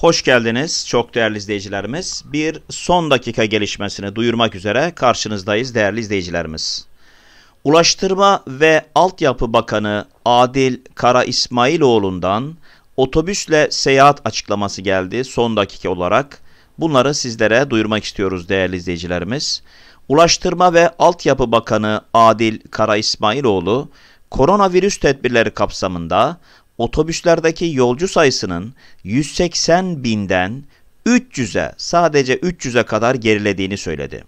Hoş geldiniz çok değerli izleyicilerimiz. Bir son dakika gelişmesini duyurmak üzere karşınızdayız değerli izleyicilerimiz. Ulaştırma ve Altyapı Bakanı Adil Kara İsmailoğlu'ndan otobüsle seyahat açıklaması geldi son dakika olarak. Bunları sizlere duyurmak istiyoruz değerli izleyicilerimiz. Ulaştırma ve Altyapı Bakanı Adil Kara İsmailoğlu, koronavirüs tedbirleri kapsamında otobüslerdeki yolcu sayısının 180 binden 300'e sadece 300'e kadar gerilediğini söyledi.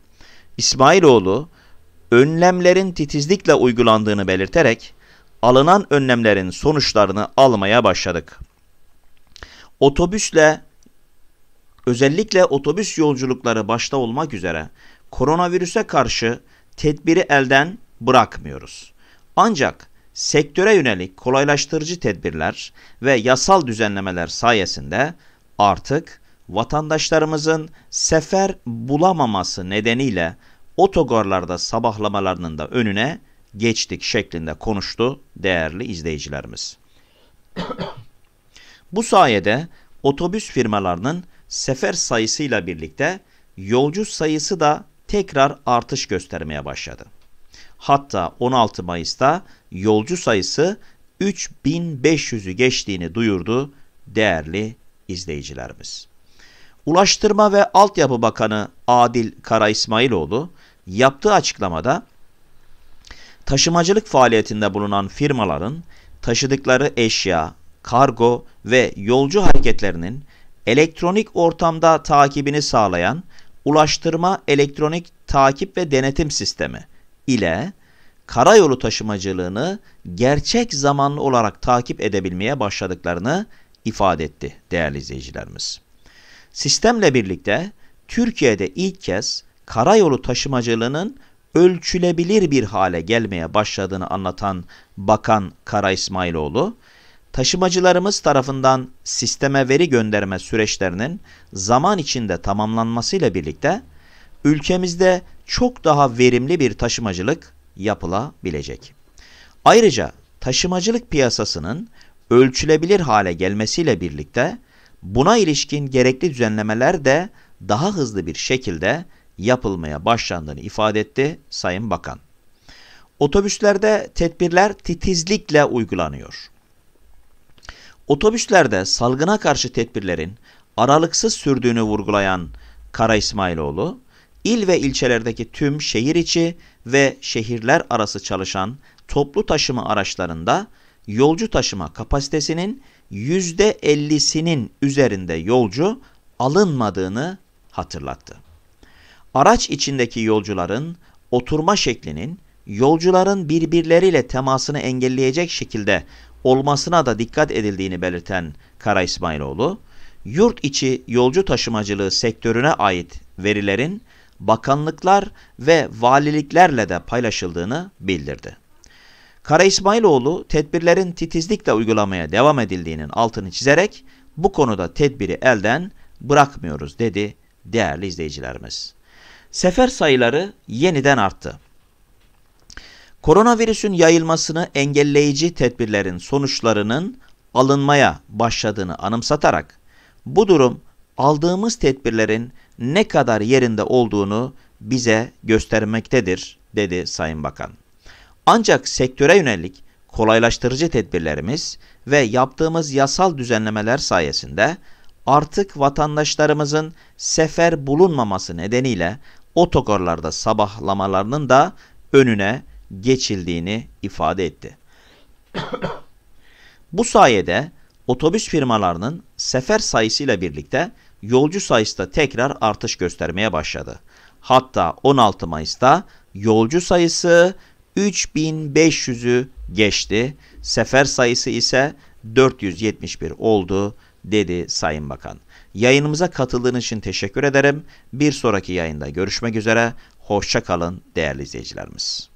İsmailoğlu önlemlerin titizlikle uygulandığını belirterek alınan önlemlerin sonuçlarını almaya başladık. Otobüsle özellikle otobüs yolculukları başta olmak üzere koronavirüse karşı tedbiri elden bırakmıyoruz. Ancak sektöre yönelik kolaylaştırıcı tedbirler ve yasal düzenlemeler sayesinde artık vatandaşlarımızın sefer bulamaması nedeniyle otogarlarda sabahlamalarının da önüne geçtik şeklinde konuştu değerli izleyicilerimiz. Bu sayede otobüs firmalarının sefer sayısıyla birlikte yolcu sayısı da tekrar artış göstermeye başladı. Hatta 16 Mayıs'ta yolcu sayısı 3500'ü geçtiğini duyurdu değerli izleyicilerimiz. Ulaştırma ve Altyapı Bakanı Adil Kara İsmailoğlu yaptığı açıklamada taşımacılık faaliyetinde bulunan firmaların taşıdıkları eşya, kargo ve yolcu hareketlerinin elektronik ortamda takibini sağlayan Ulaştırma Elektronik Takip ve Denetim Sistemi ile karayolu taşımacılığını gerçek zamanlı olarak takip edebilmeye başladıklarını ifade etti değerli izleyicilerimiz. Sistemle birlikte Türkiye'de ilk kez karayolu taşımacılığının ölçülebilir bir hale gelmeye başladığını anlatan Bakan Kara İsmailoğlu, taşımacılarımız tarafından sisteme veri gönderme süreçlerinin zaman içinde tamamlanmasıyla birlikte ülkemizde çok daha verimli bir taşımacılık yapılabilecek. Ayrıca taşımacılık piyasasının ölçülebilir hale gelmesiyle birlikte buna ilişkin gerekli düzenlemeler de daha hızlı bir şekilde yapılmaya başlandığını ifade etti Sayın Bakan. Otobüslerde tedbirler titizlikle uygulanıyor. Otobüslerde salgına karşı tedbirlerin aralıksız sürdüğünü vurgulayan Kara İsmailoğlu, il ve ilçelerdeki tüm şehir içi ve şehirler arası çalışan toplu taşıma araçlarında yolcu taşıma kapasitesinin %50'sinin üzerinde yolcu alınmadığını hatırlattı. Araç içindeki yolcuların oturma şeklinin yolcuların birbirleriyle temasını engelleyecek şekilde olmasına da dikkat edildiğini belirten Kara İsmailoğlu, yurt içi yolcu taşımacılığı sektörüne ait verilerin bakanlıklar ve valiliklerle de paylaşıldığını bildirdi. Kara İsmailoğlu tedbirlerin titizlikle uygulamaya devam edildiğinin altını çizerek bu konuda tedbiri elden bırakmıyoruz dedi değerli izleyicilerimiz. Sefer sayıları yeniden arttı. Koronavirüsün yayılmasını engelleyici tedbirlerin sonuçlarının alınmaya başladığını anımsatarak bu durum aldığımız tedbirlerin ne kadar yerinde olduğunu bize göstermektedir, dedi Sayın Bakan. Ancak sektöre yönelik kolaylaştırıcı tedbirlerimiz ve yaptığımız yasal düzenlemeler sayesinde artık vatandaşlarımızın sefer bulunmaması nedeniyle otogarlarda sabahlamalarının da önüne geçildiğini ifade etti. Bu sayede otobüs firmalarının sefer sayısıyla birlikte yolcu sayısı da tekrar artış göstermeye başladı. Hatta 16 Mayıs'ta yolcu sayısı 3500'ü geçti. Sefer sayısı ise 471 oldu dedi Sayın Bakan. Yayınımıza katıldığınız için teşekkür ederim. Bir sonraki yayında görüşmek üzere. Hoşça kalın değerli izleyicilerimiz.